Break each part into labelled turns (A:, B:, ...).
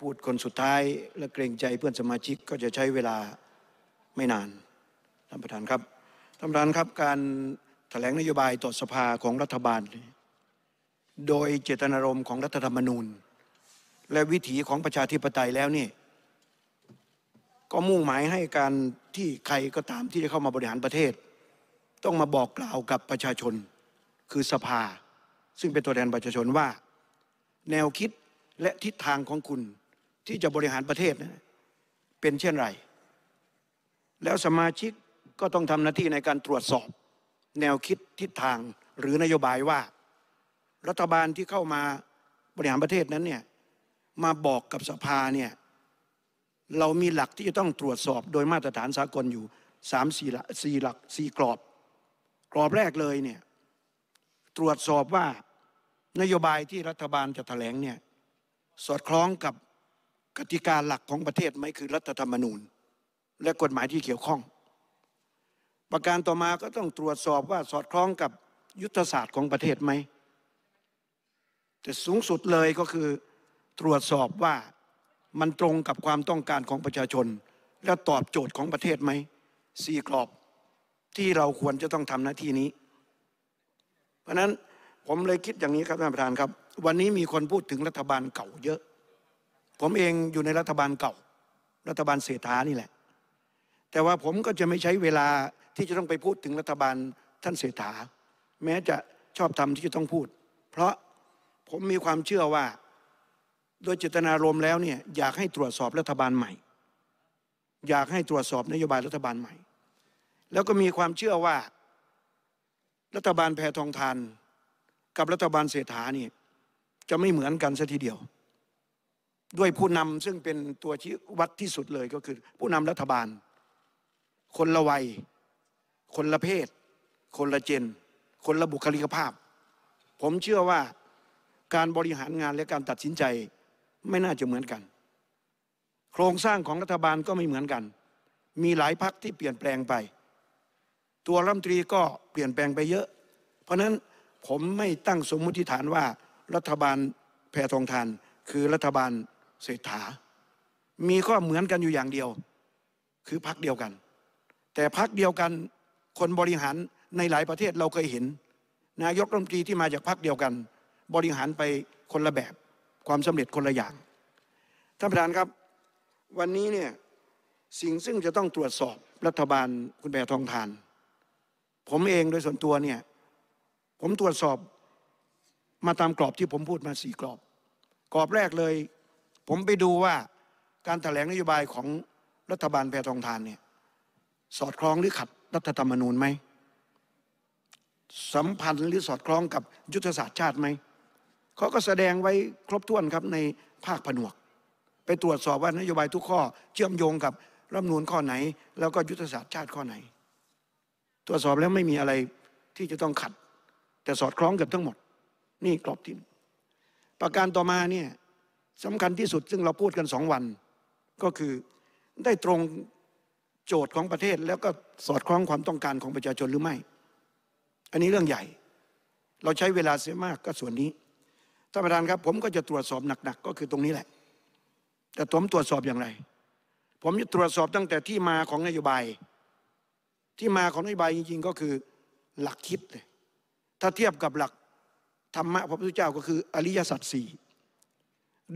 A: พูดคนสุดท้าย และเกรงใจเพื่อนสมาชิกก็จะใช้เวลาไม่นานท่านประธานครับท่านประธานครับการแถลงนโยบายต่อสภาของรัฐบาล โดยเจตนารมณ์ของรัฐธรรมนูญ และวิถีของประชาธิปไตยแล้วนี่ ก็มุ่งหมายให้การที่ใครก็ตามที่จะเข้ามาบริหารประเทศ ต้องมาบอกกล่าวกับประชาชนคือสภา ซึ่งเป็นตัวแทนประชาชนว่าแนวคิดและทิศทางของคุณที่จะบริหารประเทศนะเป็นเช่นไร แล้วสมาชิกก็ต้องทำหน้าที่ในการตรวจสอบแนวคิดทิศทางหรือนโยบายว่ารัฐบาลที่เข้ามาบริหารประเทศนั้นเนี่ยมาบอกกับสภาเนี่ยเรามีหลักที่จะต้องตรวจสอบโดยมาตรฐานสากลอยู่สามสี่หลักสี่หลักสี่กรอบ กรอบแรกเลยเนี่ยตรวจสอบว่านโยบายที่รัฐบาลจะถแถลงเนี่ยสอดคล้องกับกติกาหลักของประเทศไหม คือรัฐธรรมนูญ และกฎหมายที่เกี่ยวข้อง ประการต่อมาก็ต้องตรวจสอบว่าสอดคล้องกับยุทธศาสตร์ของประเทศไหม แต่สูงสุดเลยก็คือตรวจสอบว่ามันตรงกับความต้องการของประชาชน และตอบโจทย์ของประเทศไหมสี่กรอบที่เราควรจะต้องทำหน้าที่นี้ เพราะนั้นผมเลยคิดอย่างนี้ครับท่านประธานครับ วันนี้มีคนพูดถึงรัฐบาลเก่าเยอะผมเองอยู่ในรัฐบาลเก่ารัฐบาลเศรษฐานี่แหละ แต่ว่าผมก็จะไม่ใช้เวลาที่จะต้องไปพูดถึงรัฐบาลท่านเศรษฐาแม้จะชอบทำที่จะต้องพูด เพราะผมมีความเชื่อว่าโดยเจตนารมณ์แล้วเนี่ย อยากให้ตรวจสอบรัฐบาลใหม่ อยากให้ตรวจสอบนโยบายรัฐบาลใหม่ แล้วก็มีความเชื่อว่า รัฐบาลแพทองทานกับรัฐบาลเศรษฐานี่จะไม่เหมือนกันซะทีเดียวด้วยผู้นำซึ่งเป็นตัวชี้วัดที่สุดเลยก็คือ ผู้นำรัฐบาล คนละวัย คนละเพศคนละเจนคนละบุคลิกภาพ ผมเชื่อว่าการบริหารงานและการตัดสินใจไม่น่าจะเหมือนกัน โครงสร้างของรัฐบาลก็ไม่เหมือนกัน มีหลายพักที่เปลี่ยนแปลงไป ตัวรัฐมนตรีก็เปลี่ยนแปลงไปเยอะ เพราะนั้นผมไม่ตั้งสมมติฐานว่ารัฐบาลแพทองทานคือรัฐบาลเศรษฐามีข้อเหมือนกันอยู่อย่างเดียว คือพักเดียวกัน แต่พักเดียวกัน คนบริหารในหลายประเทศเราเคยเห็นนายกรัฐมนตรีที่มาจากพักเดียวกัน บริหารไปคนละแบบ ความสำเร็จคนละอย่าง ท่านประธานครับวันนี้เนี่ยสิ่งซึ่งจะต้องตรวจสอบรัฐบาลคุณแพทองทาน ผมเองโดยส่วนตัวเนี่ยผมตรวจสอบมาตามกรอบที่ผมพูดมาสี่กรอบกรอบแรกเลยผมไปดูว่าการแถลงนโยบายของรัฐบาลแพทองทานเนี่ยสอดคล้องหรือขัดรัฐธรรมนูญไหมสัมพันธ์หรือสอดคล้องกับยุทธศาสตร์ชาติไหมเขาก็แสดงไว้ครบถ้วนครับในภาคผนวก ไปตรวจสอบว่านโยบายทุกข้อ เชื่อมโยงกับรัฐมนูนข้อไหน แล้วก็ยุทธศาสตร์ชาติข้อไหน ตรวจสอบแล้วไม่มีอะไรที่จะต้องขัด แต่สอดคล้องกับทั้งหมดนี่กรอบทิ้งประการต่อมาเนี่ยสำคัญที่สุด ซึ่งเราพูดกันสองวัน ก็คือได้ตรงโจทย์ของประเทศแล้วก็สอดคล้องความต้องการของประชาชนหรือไม่ อันนี้เรื่องใหญ่ เราใช้เวลาเสียมากก็ส่วนนี้ท่านประธานครับ ผมก็จะตรวจสอบหนักๆ ก็คือตรงนี้แหละ แต่ผมตรวจสอบอย่างไร ผมจะตรวจสอบตั้งแต่ที่มาของนโยบาย ที่มาของนโยบายจริงๆก็คือหลักคิดเลยถ้าเทียบกับหลักธรรมะพระพุทธเจ้าก็คืออริยสัจสี่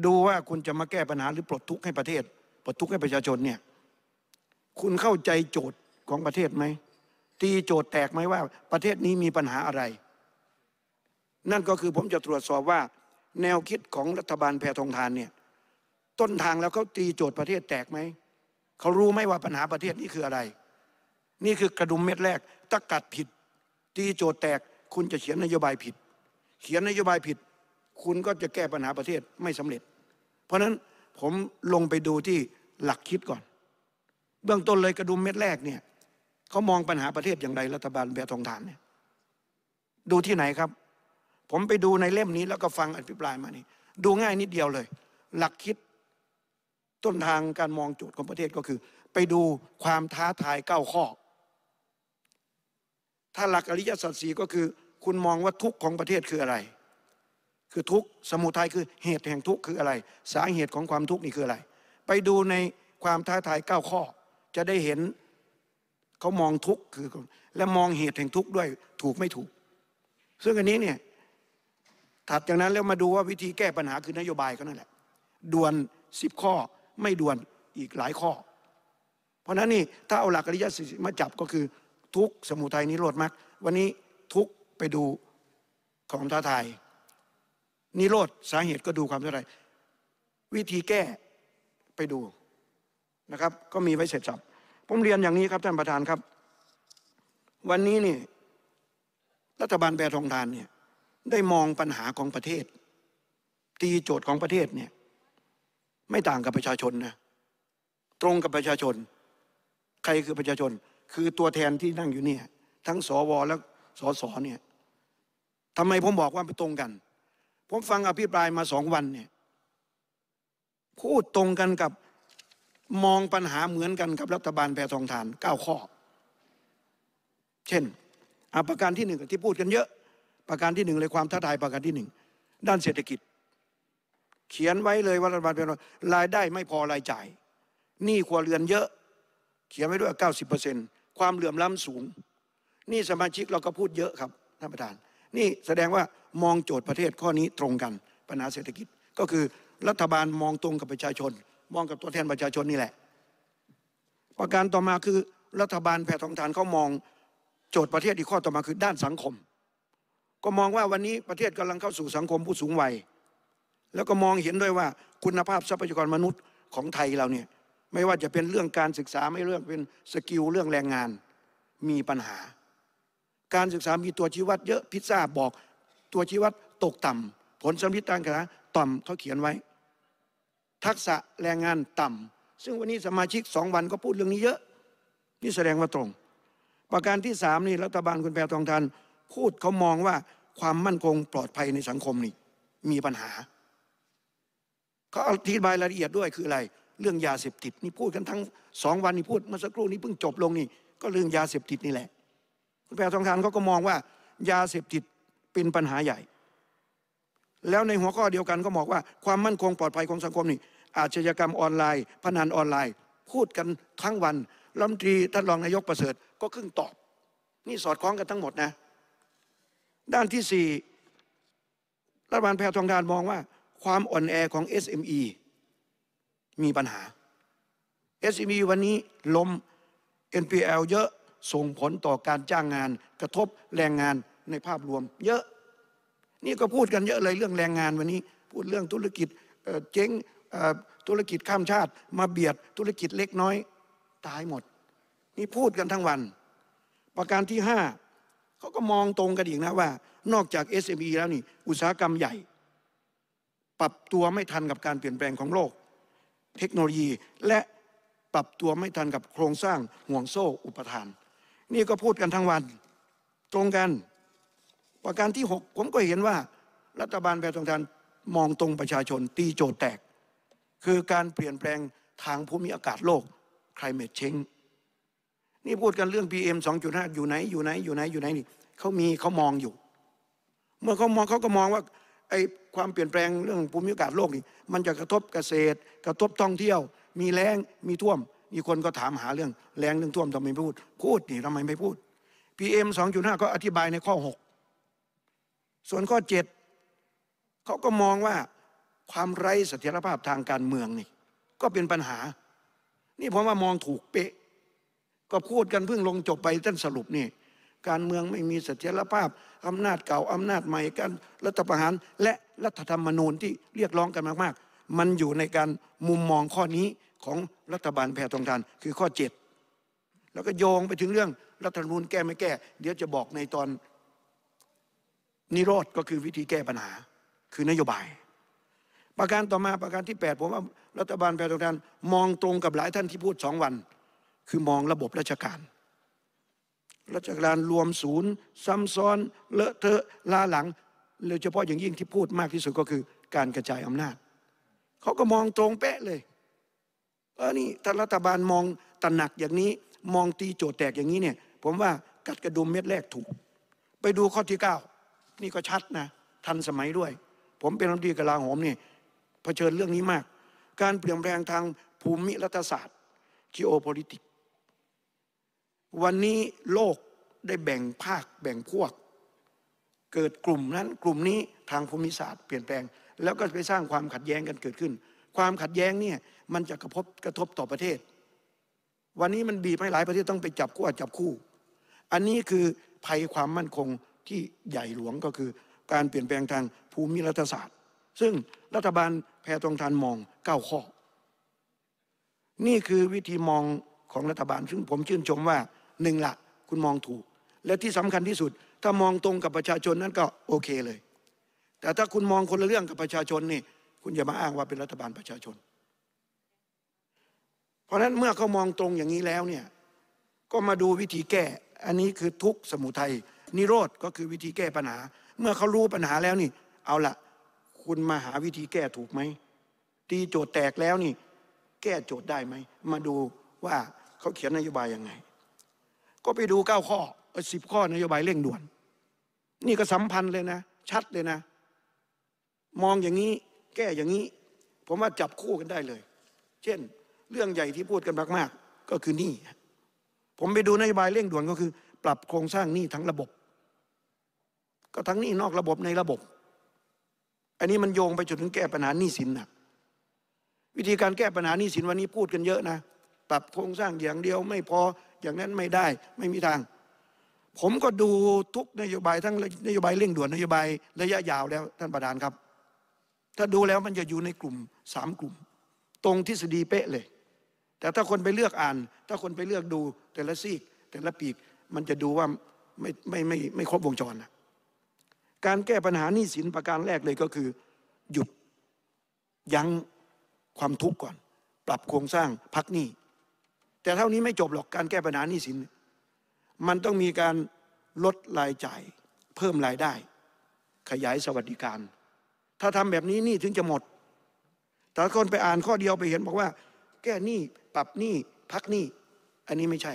A: ดูว่าคุณจะมาแก้ปัญหาหรือปลดทุกข์ให้ประเทศ ปลดทุกข์ให้ประชาชนเนี่ย คุณเข้าใจโจทย์ของประเทศไหมตีโจทย์แตกไหมว่าประเทศนี้มีปัญหาอะไร นั่นก็คือผมจะตรวจสอบว่าแนวคิดของรัฐบาลแพทองทานเนี่ยต้นทางแล้วเขาตีโจทย์ประเทศแตกไหม เขารู้ไหมว่าปัญหาประเทศนี้คืออะไร นี่คือกระดุมเม็ดแรกถ้ากัดผิด ตีโจทย์แตกคุณจะเขียนนโยบายผิด เขียนนโยบายผิดคุณก็จะแก้ปัญหาประเทศไม่สำเร็จ เพราะฉะนั้นผมลงไปดูที่หลักคิดก่อน เบื้องต้นเลยกระดุมเม็ดแรกเนี่ยเขามองปัญหาประเทศอย่างไรรัฐบาลแบทองฐานเนี่ย ดูที่ไหนครับ ผมไปดูในเล่มนี้แล้วก็ฟังอภิปรายมานี่ ดูง่ายนิดเดียวเลย หลักคิดต้นทางการมองโจทย์ของประเทศก็คือ ไปดูความท้าทายเก้าข้อ ถ้าหลักอริยสัจสีก็คือ คุณมองว่าทุกข์ของประเทศคืออะไรคือทุกสมุทัยคือเหตุแห่งทุกคืออะไร สาเหตุของความทุกนี่คืออะไร ไปดูในความท้าทายเก้าข้อ จะได้เห็นเขามองทุกคือและมองเหตุแห่งทุกด้วยถูกไม่ถูกซึ่งอันนี้เนี่ยถัดจากนั้นแล้วมาดูว่าวิธีแก้ปัญหาคือนโยบายก็นั่นแหละด่วนสิบข้อไม่ด่วนอีกหลายข้อ เพราะนั้นนี่ถ้าเอาหลักอริยสัจมาจับก็คือทุกสมุทัยนิโรธมรรควันนี้ทุกไปดูของท้าทายนิโรธสาเหตุก็ดูความเท่าไรวิธีแก้ไปดูนะครับก็มีไว้เสร็จสับผมเรียนอย่างนี้ครับท่านประธานครับ วันนี้นี่รัฐบาลแปรทองทานเนี่ย ได้มองปัญหาของประเทศ ตีโจทย์ของประเทศเนี่ยไม่ต่างกับประชาชนนะ ตรงกับประชาชน ใครคือประชาชน คือตัวแทนที่นั่งอยู่เนี่ยทั้งสวและสสเนี่ยทำไมผมบอกว่าไปตรงกันผมฟังอภิปรายมาสองวันเนี่ยพูดตรงกันกับมองปัญหาเหมือนกันกับรัฐบาลแพรทองทานเก้าข้อ เช่นประการที่หนึ่งที่พูดกันเยอะประการที่หนึ่งเลยความท้าทายประการที่หนึ่งด้านเศรษฐกิจ เขียนไว้เลยว่ารัฐบาลเป็นรายได้ไม่พอรายจ่ายหนี้ครัวเรือนเยอะ เขียนไว้ด้วย90%ความเหลื่อมล้ำสูง นี่สมาชิกเราก็พูดเยอะครับท่านประธานนี่แสดงว่ามองโจทย์ประเทศข้อนี้ตรงกัน ปัญหาเศรษฐกิจ ก็คือรัฐบาลมองตรงกับประชาชน มองกับตัวแทนประชาชนนี่แหละ ประการต่อมาคือรัฐบาลแพทองทานเขามองโจทย์ประเทศอีกข้อต่อมาคือด้านสังคม ก็มองว่าวันนี้ประเทศกำลังเข้าสู่สังคมผู้สูงวัย แล้วก็มองเห็นด้วยว่าคุณภาพทรัพยากรมนุษย์ของไทยเราเนี่ยไม่ว่าจะเป็นเรื่องการศึกษาไม่เรื่องเป็นสกิลเรื่องแรงงานมีปัญหาการศึกษามีตัวชี้วัด เยอะพิซซ่าบอก ตัวชี้วัดตกต่ำผลสัมฤทธิ์านกาะต่ำเขาเขียนไว้ ทักษะแรงงานต่ำซึ่งวันนี้สมาชิกสองวันก็พูดเรื่องนี้เยอะ นี่แสดงว่าตรงประการที่สามนี่รัฐบาลคุณแพทองทานพูดเขามองว่าความมั่นคงปลอดภัยในสังคมนี่มีปัญหา เขาอธิบายรายละเอียดด้วยคืออะไร เรื่องยาเสพติดนี่พูดกันทั้งสองวันนี่พูดเมื่อสักครู่นี้เพิ่งจบลงนี่ก็เรื่องยาเสพติดนี่แหละคุณแพทองทานเขาก็มองว่ายาเสพติดเป็นปัญหาใหญ่ แล้วในหัวข้อเดียวกันก็บอกว่าความมั่นคงปลอดภัยของสังคมนี่ อาชญากรรมออนไลน์พนันออนไลน์ พูดกันทั้งวันรัฐมนตรีท่านรองนายกประเสริฐ ก็ครึ่งตอบ นี่สอดคล้องกันทั้งหมดนะ ด้านที่สี่รัฐบาลแพทองทานมองว่าความอ่อนแอของ SME มีปัญหา SME วันนี้ล้ม NPL เยอะส่งผลต่อการจ้างงานกระทบแรงงานในภาพรวมเยอะ นี่ก็พูดกันเยอะเลยเรื่องแรงงานวันนี้ พูดเรื่องธุรกิจเจ๊งธุรกิจข้ามชาติ มาเบียดธุรกิจเล็กน้อย ตายหมด นี่พูดกันทั้งวัน ประการที่ 5 เขาก็มองตรงกันอีกนะว่า นอกจาก SME แล้วนี่ อุตสาหกรรมใหญ่ ปรับตัวไม่ทันกับการเปลี่ยนแปลงของโลก เทคโนโลยีและปรับตัวไม่ทันกับโครงสร้างห่วงโซ่ อุปทานนี่ก็พูดกันทั้งวัน ตรงกันประการที่ 6 ผมก็เห็นว่า รัฐบาลแปรตรงทานมองตรงประชาชนตีโจทย์แตก คือการเปลี่ยนแปลงทางภูมิอากาศโลก climate change นี่พูดกันเรื่อง PM 2.5 อยู่ไหนอยู่ไหนอยู่ไหนอยู่ไหนนี่เขามีเขามองอยู่ เมื่อเขามองเขาก็มองว่าไอ้ความเปลี่ยนแปลงเรื่องภูมิอากาศโลกนี่มันจะกระทบเกษตร กระทบท่องเที่ยว มีแรงมีท่วมมีคนก็ถามหาเรื่องแรงเรื่องท่วมทำไมไม่พูด พูดนี่ ทำไมไม่พูดพีเออมสงจดห้าก็อธิบายในข้อ 6 ส่วนข้อ 7 เขาก็มองว่าความไร้เสถียรภาพทางการเมืองนี่ ก็เป็นปัญหา นี่ผมว่ามองถูกเป๊ะ ก็พูดกันเพิ่งลงจบไปท่านสรุปนี่ การเมืองไม่มีเสถียรภาพ อำนาจเก่า อำนาจใหม่กัน รัฐประหารและรัฐธรรมนูญที่เรียกร้องกันมากๆ มันอยู่ในการมุมมองข้อนี้ของรัฐบาลแพทองทานคือข้อ 7 แล้วก็โยงไปถึงเรื่องรัฐธรรมนูญแก้ไม่แก้ เดี๋ยวจะบอกในตอน นิโรธก็คือวิธีแก้ปัญหาคือนโยบาย ประการต่อมาประการที่ 8 ผมว่า รัฐบาลแพทองทานมองตรงกับหลายท่านที่พูดสองวัน คือมองระบบราชการ ราชการรวมศูนย์ ซ้ำซ้อน เลอะเทอะล้าหลังโดยเฉพาะอย่างยิ่งที่พูดมากที่สุดก็คือการกระจายอำนาจเขาก็มองตรงเป๊ะเลยเออนี่ถ้ารัฐบาลมองตระหนักอย่างนี้มองตีโจทย์แตกอย่างนี้เนี่ยผมว่ากัดกระดุมเม็ดแรกถูก ไปดูข้อที่ 9 นี่ก็ชัดนะ ทันสมัยด้วย ผมเป็นรัฐมนตรีกลาโหมเนี่ยเผชิญเรื่องนี้มาก การเปลี่ยนแปลงทางภูมิรัฐศาสตร์ geopolitics วันนี้โลกได้แบ่งภาคแบ่งพวก เกิดกลุ่มนั้นกลุ่มนี้ทางภูมิศาสตร์เปลี่ยนแปลง แล้วก็ไปสร้างความขัดแย้งกันเกิดขึ้นความขัดแย้งเนี่ยมันจะกระทบกระทบต่อประเทศ วันนี้มันบีบให้หลายประเทศต้องไปจับคู่จับคู่ อันนี้คือภัยความมั่นคงที่ใหญ่หลวงก็คือการเปลี่ยนแปลงทางภูมิรัฐศาสตร์ ซึ่งรัฐบาลแพรทองทานมองเก้าข้อ นี่คือวิธีมองของรัฐบาล ซึ่งผมชื่นชมว่าหนึ่งละคุณมองถูก และที่สำคัญที่สุดถ้ามองตรงกับประชาชนนั้นก็โอเคเลย แต่ถ้าคุณมองคนละเรื่องกับประชาชนนี่คุณอย่ามาอ้างว่าเป็นรัฐบาลประชาชน เพราะนั้นเมื่อเขามองตรงอย่างนี้แล้วเนี่ย ก็มาดูวิธีแก้ อันนี้คือทุกสมุทัยนิโรธก็คือวิธีแก้ปัญหา เมื่อเขารู้ปัญหาแล้วนี่ เอาละคุณมาหาวิธีแก้ถูกไหมตีโจทย์แตกแล้วนี่ แก้โจทย์ได้ไหม มาดูว่าเขาเขียนนโยบายยังไง ก็ไปดูเก้าข้อสิบข้อนโยบายเร่งด่วน นี่ก็สัมพันธ์เลยนะ ชัดเลยนะ มองอย่างนี้แก้อย่างนี้ผมว่าจับคู่กันได้เลย เช่น เรื่องใหญ่ที่พูดกันมากๆก็คือหนี้ ผมไปดูนโยบายเร่งด่วนก็คือ ปรับโครงสร้างหนี้ทั้งระบบ ก็ทั้งหนี้นอกระบบในระบบ อันนี้มันโยงไปจนถึงแก้ปัญหาหนี้สินนะวิธีการแก้ปัญหาหนี้สินวันนี้พูดกันเยอะนะปรับโครงสร้างอย่างเดียวไม่พออย่างนั้นไม่ได้ไม่มีทาง ผมก็ดูทุกนโยบายทั้งนโยบายเร่งด่วนนโยบายระยะยาวแล้วท่านประธานครับถ้าดูแล้วมันจะอยู่ในกลุ่มสามกลุ่ม ตรงทฤษฎีเป๊ะเลย แต่ถ้าคนไปเลือกอ่าน ถ้าคนไปเลือกดูแต่ละซีก แต่ละปีกมันจะดูว่าไม่ไม่ไม่ไม่ครบวงจรนะการแก้ปัญหาหนี้สินประการแรกเลยก็คือหยุดยั้งความทุกข์ก่อน ปรับโครงสร้างพักหนี้ แต่เท่านี้ไม่จบหรอกการแก้ปัญหาหนี้สิน มันต้องมีการลดรายจ่ายเพิ่มรายได้ ขยายสวัสดิการถ้าทำแบบนี้หนี้ถึงจะหมด แต่คนไปอ่านข้อเดียวไปเห็นบอกว่า แก้หนี้ปรับหนี้พักหนี้อันนี้ไม่ใช่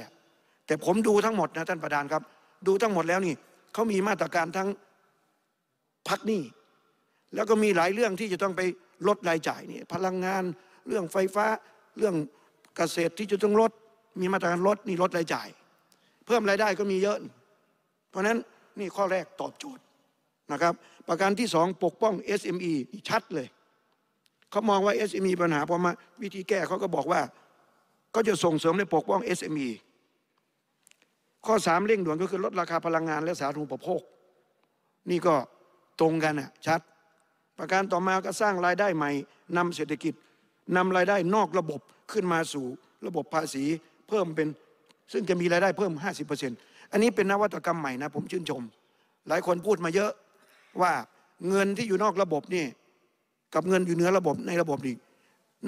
A: แต่ผมดูทั้งหมดนะท่านประธานครับ ดูทั้งหมดแล้วนี่เขามีมาตรการทั้งพักหนี้แล้วก็มีหลายเรื่องที่จะต้องไปลดรายจ่ายนี่พลังงาน เรื่องไฟฟ้า เรื่องเกษตรที่จะต้องลดมีมาตรการลดนี่ลดรายจ่าย เพิ่มรายได้ก็มีเยอะ เพราะนั้นนี่ข้อแรกตอบโจทย์นะครับประการที่สองปกป้อง SME ชัดเลย เขามองว่า SME ปัญหาพอมาวิธีแก้เขาก็บอกว่าก็จะส่งเสริมในปกป้อง SME ข้อสามเร่งด่วนก็คือลดราคาพลังงานและสาธารณูปโภค นี่ก็ตรงกันอะชัด ประการต่อมาก็สร้างรายได้ใหม่ นำเศรษฐกิจ นำรายได้นอกระบบขึ้นมาสู่ระบบภาษีเพิ่มเป็น ซึ่งจะมีรายได้เพิ่ม 50%อันนี้เป็นนวัตกรรมใหม่นะผมชื่นชมหลายคนพูดมาเยอะว่าเงินที่อยู่นอกระบบนี่กับเงินอยู่เหนือระบบในระบบนี่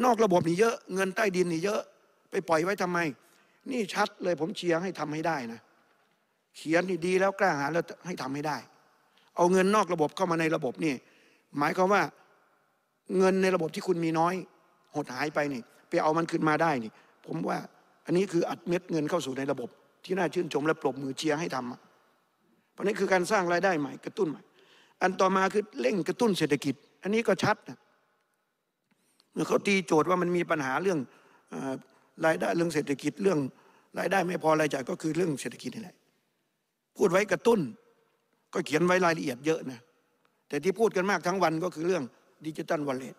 A: นอกระบบนี่เยอะเงินใต้ดินนี่เยอะไปปล่อยไว้ทำไม นี่ชัดเลยผมเชียร์ให้ทำให้ได้นะ เขียนนี่ดีแล้วกล้าหาแล้วให้ทำให้ได้ เอาเงินนอกระบบเข้ามาในระบบนี่ หมายความว่าเงินในระบบที่คุณมีน้อย หดหายไปนี่ไปเอามันขึ้นมาได้นี่ผมว่าอันนี้คืออัดเม็ดเงินเข้าสู่ในระบบ ที่น่าชื่นชมและปรบมือเชียร์ให้ทำเพราะนี้คือการสร้างรายได้ใหม่กระตุ้นใหม่อันต่อมาคือเร่งกระตุ้นเศรษฐกิจ อันนี้ก็ชัดเมื่อเขาตีโจทย์ว่ามันมีปัญหาเรื่องรายได้เรื่องเศรษฐกิจเรื่องรายได้ไม่พอรายจ่ายก็คือเรื่องเศรษฐกิจนี่แหละพูดไว้กระตุ้นก็เขียนไว้รายละเอียดเยอะนะแต่ที่พูดกันมากทั้งวันก็คือเรื่องดิจิตอลวอลเล็ต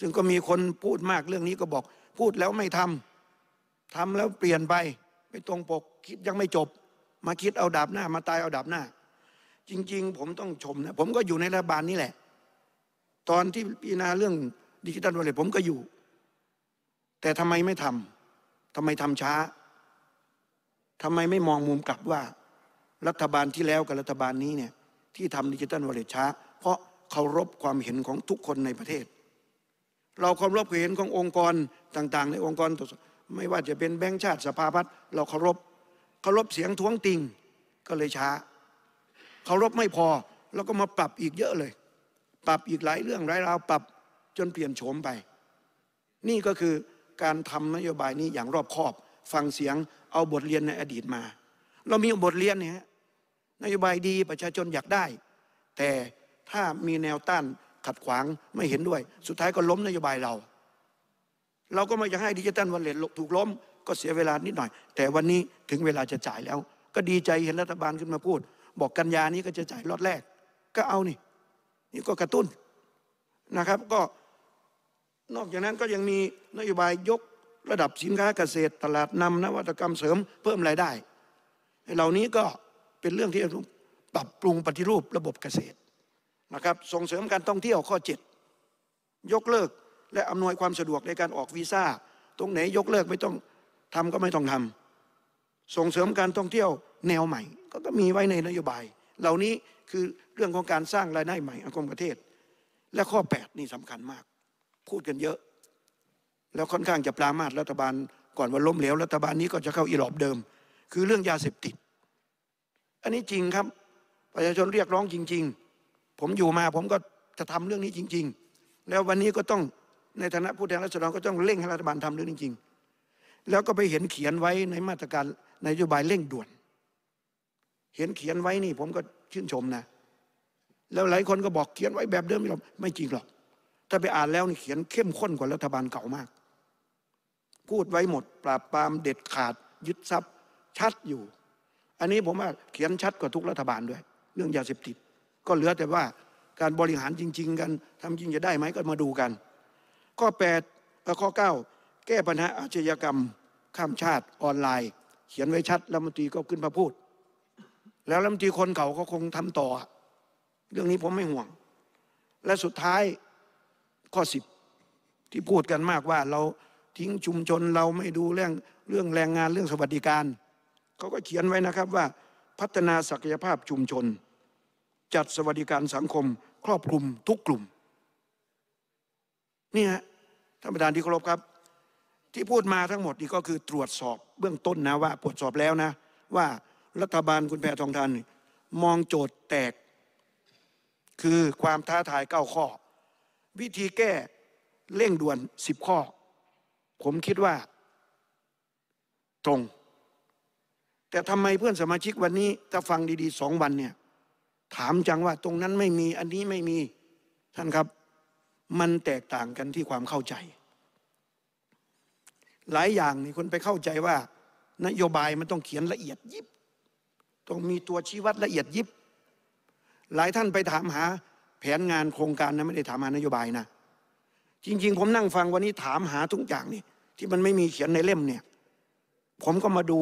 A: ซึ่งก็มีคนพูดมากเรื่องนี้ก็บอกพูดแล้วไม่ทำ ทำแล้วเปลี่ยนไปไม่ตรงปกคิดยังไม่จบมาคิดเอาดาบหน้ามาตายเอาดาบหน้าจริงๆ ผมต้องชมนะผมก็อยู่ในรัฐบาลนี่แหละ ตอนที่พิจารณาเรื่องดิจิทัลวอลเล็ตผมก็อยู่ แต่ทำไมไม่ทำทำไมทำช้า ทำไมไม่มองมุมกลับว่ารัฐบาลที่แล้วกับรัฐบาลนี้เนี่ยที่ทำดิจิทัลวอลเล็ตช้า เพราะเคารพความเห็นของทุกคนในประเทศ เราเคารพเห็นขององค์กรต่าง ๆ ในองค์กรไม่ว่าจะเป็นแบงค์ชาติสภาพัฒน์เราเคารพเคารพเสียงท้วงติงก็เลยช้าเคารพไม่พอแล้วก็มาปรับอีกเยอะเลย ปรับอีกหลายเรื่องหลายราวปรับจนเปลี่ยนโฉมไป นี่ก็คือการทำนโยบายนี้อย่างรอบคอบฟังเสียงเอาบทเรียนในอดีตมา เรามีบทเรียนเนี่ยนโยบายดีประชาชนอยากได้ แต่ถ้ามีแนวต้านขัดขวางไม่เห็นด้วย สุดท้ายก็ล้มนโยบายเรา เราก็ไม่อยากให้ดิจิตอลวันเลนถูกล้มก็เสียเวลานิดหน่อย แต่วันนี้ถึงเวลาจะจ่ายแล้ว ก็ดีใจเห็นรัฐบาลขึ้นมาพูดบอกกันยานี้ก็จะจ่ายรอดแรก ก็เอานี่ นี่ก็กระตุ้นนะครับก็นอกจากนั้นก็ยังมีนโยบายยกระดับสินค้าเกษตร ตลาดนำนวัตกรรมเสริมเพิ่มรายได้ เหล่านี้ก็เป็นเรื่องที่ปรับปรุงปฏิรูประบบเกษตรนะครับ ส่งเสริมการท่องเที่ยวข้อ 7 ยกเลิกและอำนวยความสะดวกในการออกวีซ่า ตรงไหนยกเลิกไม่ต้องทำก็ไม่ต้องทำส่งเสริมการท่องเที่ยวแนวใหม่ก็องมีไว้ในนโยบายเหล่านี้คือเรื่องของการสร้างรายได้ใหม่ของกรมประเทศ และข้อ8นี่สำคัญมากพูดกันเยอะ แล้วค่อนข้างจะปรามาสรัฐบาล ก่อนวันล้มเหลวรัฐบาลนี้ก็จะเข้าอีหลอบเดิม คือเรื่องยาเสพติด อันนี้จริงครับประชาชนเรียกร้องจริง ๆ ผมอยู่มาผมก็จะทำเรื่องนี้จริง ๆ แล้ววันนี้ก็ต้องในฐานะผู้แทนรฐบารก็ต้องเร่งให้รัฐบาลทำเรื่องจริง ๆ แล้วก็ไปเห็นเขียนไว้ในมาตรการนโยบายเร่งด่วนเห็นเขียนไว้นี่ผมก็ชื่นชมนะ แล้วหลายคนก็บอกเขียนไว้แบบเดิมไม่หรอกไม่จริงหรอก ถ้าไปอ่านแล้วนี่เขียนเข้มข้นกว่ารัฐบาลเก่ามาก พูดไว้หมดปราบปรามเด็ดขาดยึดทรัพย์ ชัดอยู่ อันนี้ผมว่าเขียนชัดกว่าทุกรัฐบาลด้วย เรื่องยาเสพติด ก็เหลือแต่ว่าการบริหารจริง ๆ กันทำจริงจะได้ไหมก็มาดูกันข้อ8ปดข้อ9 แก้ปัญหาอาชญากรรม ข้ามชาติออนไลน์ เขียนไว้ชัดรัฐมนตรีก็ขึ้นมาพูดแล้วลำตีคนเก่าก็คงทำต่อ เรื่องนี้ผมไม่ห่วง และสุดท้ายข้อสิบที่พูดกันมากว่าเราทิ้งชุมชนเราไม่ดูเรื่องเรื่องแรงงานเรื่องสวัสดิการเขาก็เขียนไว้นะครับว่าพัฒนาศักยภาพชุมชน จัดสวัสดิการสังคม ครอบคลุมทุกกลุ่มนี่ฮะท่านประธานที่เคารพครับ ที่พูดมาทั้งหมดนี่ก็คือตรวจสอบเบื้องต้นนะว่าตรวจสอบแล้วนะว่ารัฐบาลคุณแพทองทานมองโจทย์แตกคือความท้าทายเก้าข้อ วิธีแก้เร่งด่วนสิบข้อ ผมคิดว่าตรง แต่ทำไมเพื่อนสมาชิกวันนี้ ถ้าฟังดีๆสองวันเนี่ย ถามจังว่าตรงนั้นไม่มีอันนี้ไม่มีท่านครับ มันแตกต่างกันที่ความเข้าใจ หลายอย่างนี่คนไปเข้าใจว่า นโยบายมันต้องเขียนละเอียดยิบต้องมีตัวชี้วัดละเอียดยิบ หลายท่านไปถามหาแผนงานโครงการนะไม่ได้ถามหา นโยบายนะ จริงๆ ผมนั่งฟังวันนี้ถามหาทุกอย่างนี่ ที่มันไม่มีเขียนในเล่มเนี่ยผมก็มาดู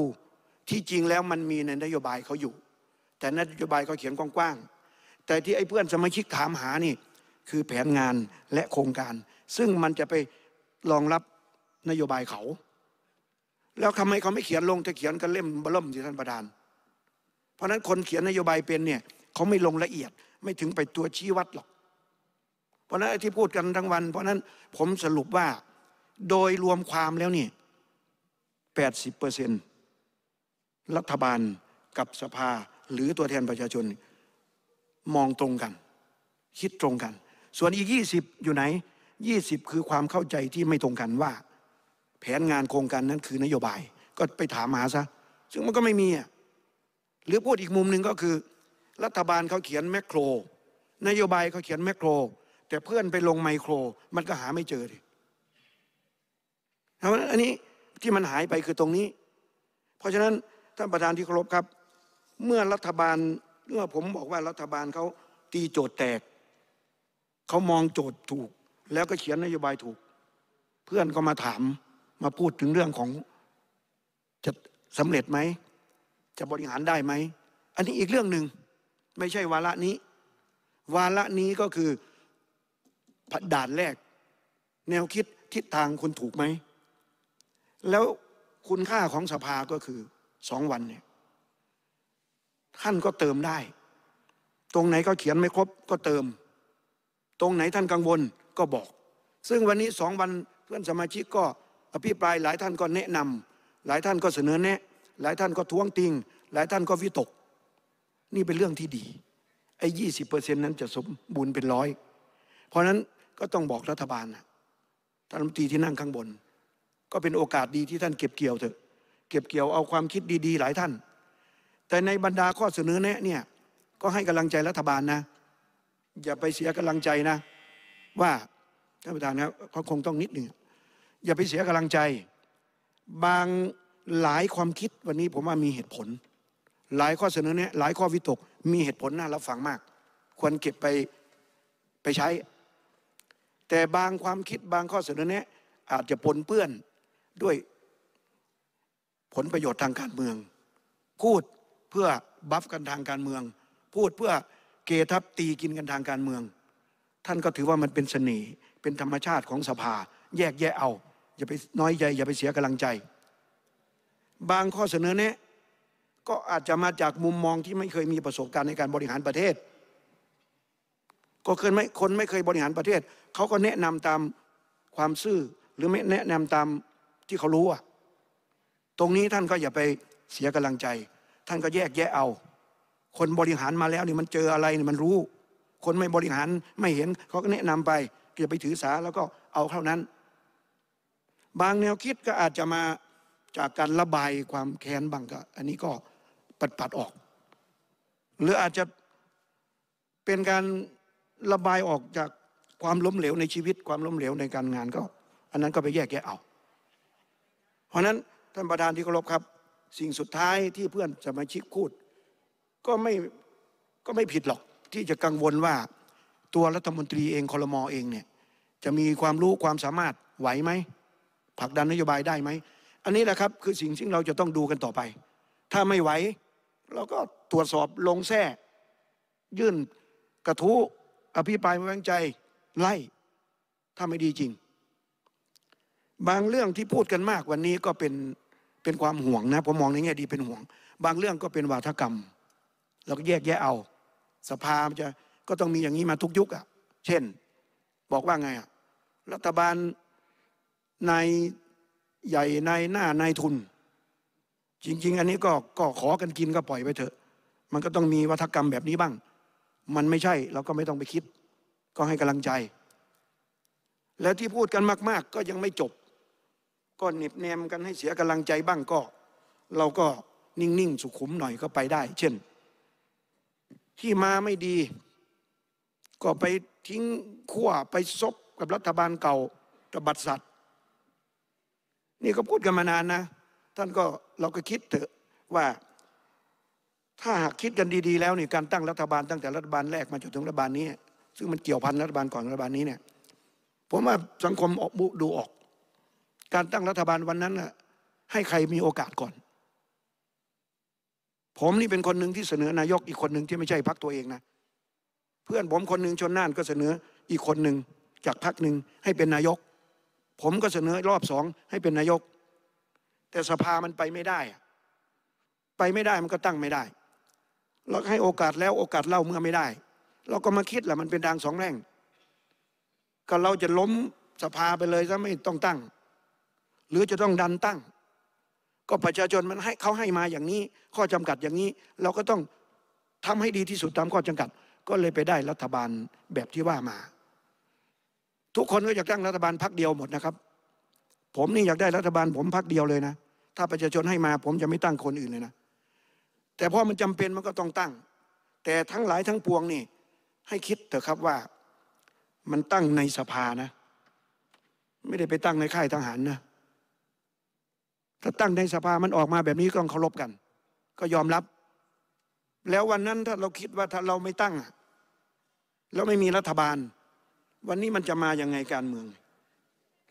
A: ที่จริงแล้วมันมีในนโยบายเขาอยู่ แต่นโยบายเขาเขียนกว้างๆ แต่ที่ไอ้เพื่อนสมาชิกถามหานี่ คือแผนงานและโครงการ ซึ่งมันจะไปรองรับนโยบายเขาแล้วทำไมเขาไม่เขียนลงจะเขียนกันเล่มบล่มที่ท่านประธานเพราะนั้นคนเขียนนโยบายเป็นเนี่ยเขาไม่ลงละเอียดไม่ถึงไปตัวชี้วัดหรอก เพราะนั้นที่พูดกันทั้งวัน เพราะนั้นผมสรุปว่าโดยรวมความแล้วนี่แปดสิบเปอร์เซ็นรัฐบาลกับสภาหรือตัวแทนประชาชน มองตรงกัน คิดตรงกัน ส่วนอีกยี่สิบอยู่ไหนยี่สิบคือความเข้าใจที่ไม่ตรงกันว่า แผนงานโครงการนั้นคือนโยบายก็ไปถามหาซะซึ่งมันก็ไม่มีอ่ะหรือพูดอีกมุมหนึ่งก็คือ รัฐบาลเขาเขียนแมคโคร นโยบายเขาเขียนแมคโคร แต่เพื่อนไปลงไมโคร มันก็หาไม่เจอดิเพราะฉะนั้นอันนี้ที่มันหายไปคือตรงนี้ เพราะฉะนั้นท่านประธานที่เคารพครับ เมื่อรัฐบาลเมื่อผมบอกว่ารัฐบาลเขาตีโจทย์แตกเขามองโจทย์ถูก แล้วก็เขียนนโยบายถูก เพื่อนก็มาถามมาพูดถึงเรื่องของจะสำเร็จไหมจะบริหารได้ไหม อันนี้อีกเรื่องหนึ่งไม่ใช่วาระนี้ วาระนี้ก็คือด่านแรก แนวคิดทิศทางคุณถูกไหม แล้วคุณค่าของสภาก็คือสองวันเนี่ยท่านก็เติมได้ ตรงไหนก็เขียนไม่ครบ ก็เติม ตรงไหนท่านกังวลก็บอก ซึ่งวันนี้สองวันเพื่อนสมาชิกก็อภิปรายหลายท่านก็แนะนำหลายท่านก็เสนอแนะหลายท่านก็ท้วงติง หลายท่านก็วิตก นี่เป็นเรื่องที่ดีไอ้ยี่สิบเปอร์เซ็นต์นั้นจะสมบูรณ์เป็นร้อย เพราะนั้นก็ต้องบอกรัฐบาลนะท่านรัฐมนตรีที่นั่งข้างบน ก็เป็นโอกาสดีที่ท่านเก็บเกี่ยวเถอะเก็บเกี่ยวเอาความคิดดีๆหลายท่าน แต่ในบรรดาข้อเสนอแนะเนี่ยก็ให้กำลังใจรัฐบาลนะ อย่าไปเสียกำลังใจนะ ว่าท่านประธานครับเขาคงต้องนิดหนึ่งอย่าไปเสียกำลังใจบางหลายความคิดวันนี้ผมว่ามีเหตุผล หลายข้อเสนอเนี่ยหลายข้อวิตกมีเหตุผลน่ารับฟังมาก ควรเก็บไปไปใช้ แต่บางความคิดบางข้อเสนอเนี่ยอาจจะปนเปื้อนด้วยผลประโยชน์ทางการเมืองพูดเพื่อบัฟกันทางการเมือง พูดเพื่อเกทับตีกินกันทางการเมือง ท่านก็ถือว่ามันเป็นเสน่ห์เป็นธรรมชาติของสภา แยกแยะเอาอย่าไปน้อยใจอย่าไปเสียกำลังใจบางข้อเสนอแนะก็อาจจะมาจากมุมมองที่ไม่เคยมีประสบการณ์ในการบริหารประเทศ ก็เคยไม่คนไม่เคยบริหารประเทศ เขาก็แนะนำตามความซื่อหรือไม่แนะนำตามที่เขารู้อะตรงนี้ท่านก็อย่าไปเสียกำลังใจ ท่านก็แยกแยะเอา คนบริหารมาแล้วนี่มันเจออะไรนี่มันรู้ คนไม่บริหารไม่เห็น เขาก็แนะนำไปอย่าไปถือสาแล้วก็เอาเท่านั้น บางแนวคิดก็อาจจะมาจากการระบายความแค้นบางก็อันนี้ก็ปัดปัดออก หรืออาจจะเป็นการระบายออกจากความล้มเหลวในชีวิตความล้มเหลวในการงานก็อันนั้นก็ไปแยกแยะเอา เพราะนั้นท่านประธานที่เคารพครับสิ่งสุดท้ายที่เพื่อนสมาชิกพูดก็ไม่ก็ไม่ผิดหรอกที่จะกังวลว่าตัวรัฐมนตรีเองคอรมอเองเนี่ยจะมีความรู้ความสามารถ ไหวไหมผลักดันนโยบายได้ไหมอันนี้แหละครับ คือสิ่งที่เราจะต้องดูกันต่อไป ถ้าไม่ไหว เราก็ตรวจสอบลงแท้ยื่นกระทู้อภิปรายไม่ไว้งใจไล่ถ้าไม่ดีจริง บางเรื่องที่พูดกันมากวันนี้ก็เป็น เป็นความห่วงนะผมมองในแง่ดีเป็นห่วง บางเรื่องก็เป็นวาทกรรมเราก็แยกแยะเอาสภาจะก็ต้องมีอย่างนี้มาทุกยุคอะ่ะเช่นบอกว่าไงอะ่ะรัฐบาลในใหญ่ในหน้านายทุน จริง ๆ อันนี้ก็ก็ขอกันกินก็ปล่อยไปเถอะ มันก็ต้องมีวัฒกรรมแบบนี้บ้าง มันไม่ใช่เราก็ไม่ต้องไปคิด ก็ให้กำลังใจ แล้วที่พูดกันมาก ๆ ก็ยังไม่จบ ก็หนิบแนมกันให้เสียกำลังใจบ้างก็เราก็นิ่งๆ สุขุมหน่อยก็ไปได้ เช่น ที่มาไม่ดี ก็ไปทิ้งขั้วไปซบกับรัฐบาลเก่าตบัดสัตวนี่ก็พูดกันมานานนะ ท่านก็ เราก็คิดเถอะว่าถ้าหากคิดกันดีๆ แล้วนี่การตั้งรัฐบาล ตั้งแต่รัฐบาลแรกมาจนถึงรัฐบาลนี้ ซึ่งมันเกี่ยวพันรัฐบาลก่อนรัฐบาลนี้เนี่ยผมว่าสังคมออกบุดูออก การตั้งรัฐบาลวันนั้นน่ะให้ใครมีโอกาสก่อน ผมนี่เป็นคนหนึ่งที่เสนอนายกอีกคนหนึ่งที่ไม่ใช่พักตัวเองนะ เพื่อนผมคนหนึ่งชนน่านก็เสนออีกคนหนึ่งจากพักหนึ่งให้เป็นนายกผมก็เสนอรอบสองให้เป็นนายก แต่สภามันไปไม่ได้ ไปไม่ได้มันก็ตั้งไม่ได้ เราให้โอกาสแล้วโอกาสเล่าเมื่อไม่ได้ เราก็มาคิดแหละมันเป็นดังสองแรงก็เราจะล้มสภาไปเลยซะไม่ต้องตั้ง หรือจะต้องดันตั้ง ก็ประชาชนมันให้เขาให้มาอย่างนี้ ข้อจำกัดอย่างนี้ เราก็ต้องทำให้ดีที่สุดตามข้อจำกัด ก็เลยไปได้รัฐบาลแบบที่ว่ามาทุกคนก็อยากตั้งรัฐบาลพักเดียวหมดนะครับ ผมนี่อยากได้รัฐบาล ผมพักเดียวเลยนะ ถ้าประชาชนให้มา ผมจะไม่ตั้งคนอื่นเลยนะแต่พอมันจำเป็นมันก็ต้องตั้ง แต่ทั้งหลายทั้งปวงนี่ ให้คิดเถอะครับว่ามันตั้งในสภานะ ไม่ได้ไปตั้งในค่ายทหารนะ ถ้าตั้งในสภามันออกมาแบบนี้ก็ต้องเคารพกัน ก็ยอมรับ แล้ววันนั้นถ้าเราคิดว่าถ้าเราไม่ตั้ง แล้วไม่มีรัฐบาลวันนี้มันจะมายังไงการเมือง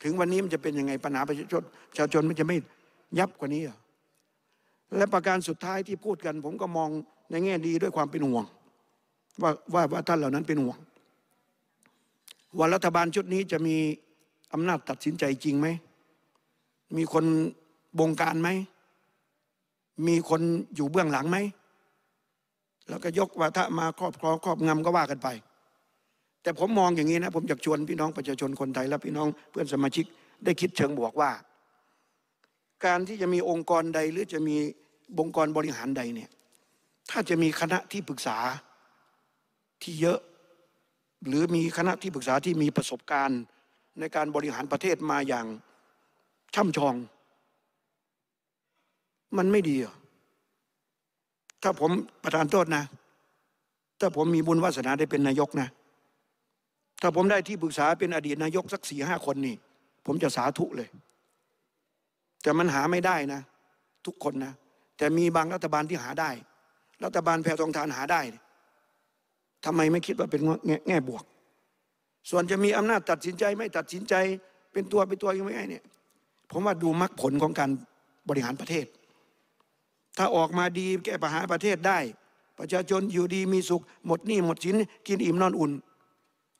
A: ถึงวันนี้มันจะเป็นยังไงปัญหาประชาชนชาวชนมันจะไม่ยับกว่านี้หรอและประการสุดท้ายที่พูดกัน ผมก็มองในแง่ดีด้วยความเป็นห่วง ว่าว่าว่าท่านเหล่านั้นเป็นห่วงว่ารัฐบาลชุดนี้จะมีอำนาจตัดสินใจจริงไหม มีคนบงการไหม มีคนอยู่เบื้องหลังไหม แล้วก็ยกว่าถ้ามาครอบครองครอบงำก็ว่ากันไปแต่ผมมองอย่างนี้นะ ผมอยากชวนพี่น้องประชาชนคนไทยและพี่น้อง เพื่อนสมาชิกได้คิดเชิงบวกว่า การที่จะมีองค์กรใด หรือจะมีองค์กรบริหารใดเนี่ยถ้าจะมีคณะที่ปรึกษาที่เยอะ หรือมีคณะที่ปรึกษาที่มีประสบการณ์ในการบริหารประเทศมาอย่างช่ำชอง มันไม่ดีถ้าผมประธานโทษนะ ถ้าผมมีบุญวาสนาได้เป็นนายกนะถ้าผมได้ที่ปรึกษาเป็นอดีตนายกสักสี่ห้าคนนี่ ผมจะสาธุเลยแต่มันหาไม่ได้นะ ทุกคนนะแต่มีบางรัฐบาลที่หาได้รัฐบาลแพรทองทานหาได้ทำไมไม่คิดว่าเป็นแง่แงบวก ส่วนจะมีอำนาจตัดสินใจไม่ตัดสินใจเป็นตัวเป็นตัวยังไม่ไงเนี่ยผมว่าดูมรรคผลของการบริหารประเทศ ถ้าออกมาดีแก้ปัญหาประเทศได้ประชาชนอยู่ดีมีสุขหมดหนี้หมดสินกินอิ่มนอนอุ่น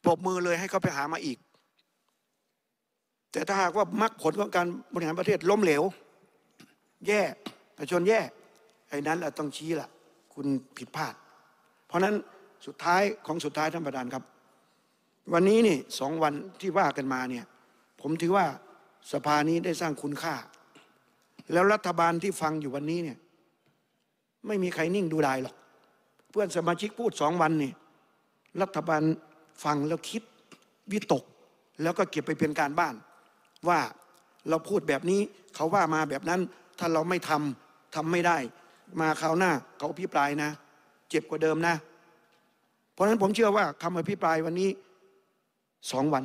A: ปรบมือเลยให้เขาไปหามาอีก แต่ถ้าหากว่ามรรคผลของการบริหารประเทศล้มเหลว แย่ ประชนแย่ ไอ้นั้นแหละต้องชี้ละคุณผิดพลาด เพราะนั้นสุดท้ายของสุดท้ายท่านประธานครับ วันนี้นี่สองวันที่ว่ากันมาเนี่ยผมถือว่าสภานี้ได้สร้างคุณค่า แล้วรัฐบาลที่ฟังอยู่วันนี้เนี่ยไม่มีใครนิ่งดูดายหรอกเพื่อนสมาชิกพูดสองวันนี่รัฐบาลฟังแล้วคิดวิตก แล้วก็เก็บไปเป็นการบ้าน ว่าเราพูดแบบนี้ เขาว่ามาแบบนั้น ถ้าเราไม่ทำทำไม่ได้ มาคราวหน้าเขาพิปรายนะ เจ็บกว่าเดิมนะเพราะฉะนั้นผมเชื่อว่าคำอภิปรายวันนี้ สองวัน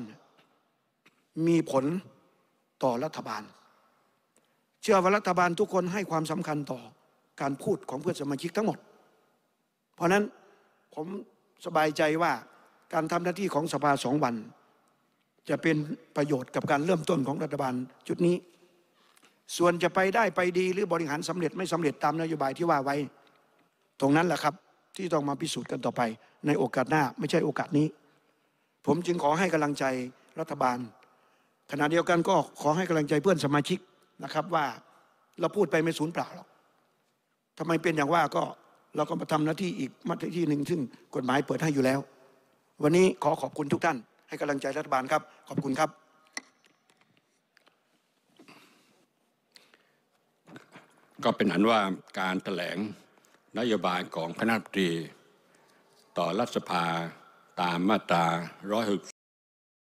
A: มีผลต่อรัฐบาล เชื่อว่ารัฐบาลทุกคนให้ความสำคัญต่อการพูดของเพื่อนสมาชิกทั้งหมด เพราะนั้นผมสบายใจว่าการทำหน้าที่ของสภาสองวัน จะเป็นประโยชน์กับการเริ่มต้นของรัฐบาลจุดนี้ ส่วนจะไปได้ไปดีหรือบริหารสำเร็จไม่สำเร็จตามนโยบายที่ว่าไว้ ตรงนั้นแหละครับที่ต้องมาพิสูจน์กันต่อไป ในโอกาสหน้าไม่ใช่โอกาสนี้ ผมจึงขอให้กำลังใจรัฐบาล ขณะเดียวกันก็ขอให้กำลังใจเพื่อนสมาชิกนะครับว่าเราพูดไปไม่สูญเปล่าหรอกทำไมเป็นอย่างว่าก็เราก็มาทำหน้าที่อีกมาที่หนึ่งซึ่งกฎหมายเปิดให้อยู่แล้ววันนี้ขอขอบคุณทุกท่าน ให้กำลังใจรัฐบาลครับ ขอบคุณครับ ก็เป็นอันว่าการแถลงนโยบายของคณะตรี ต่อรัฐสภาตามมาตรา